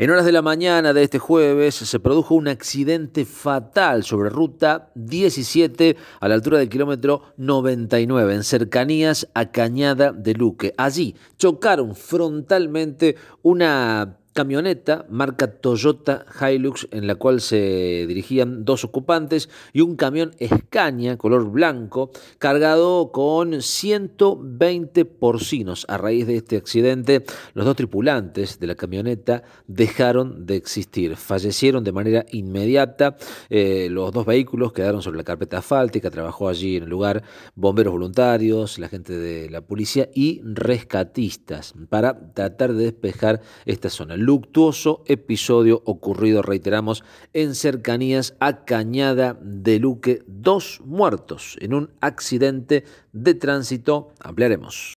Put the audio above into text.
En horas de la mañana de este jueves se produjo un accidente fatal sobre ruta 17 a la altura del kilómetro 99 en cercanías a Cañada de Luque. Allí chocaron frontalmente una camioneta marca Toyota Hilux en la cual se dirigían dos ocupantes y un camión Escaña color blanco cargado con 120 porcinos. A raíz de este accidente, los dos tripulantes de la camioneta dejaron de existir, fallecieron de manera inmediata. Eh, los dos vehículos quedaron sobre la carpeta asfáltica, trabajó allí en el lugar bomberos voluntarios, la gente de la policía y rescatistas para tratar de despejar esta zona luctuoso episodio ocurrido, reiteramos, en cercanías a Cañada de Luque, dos muertos en un accidente de tránsito. Ampliaremos.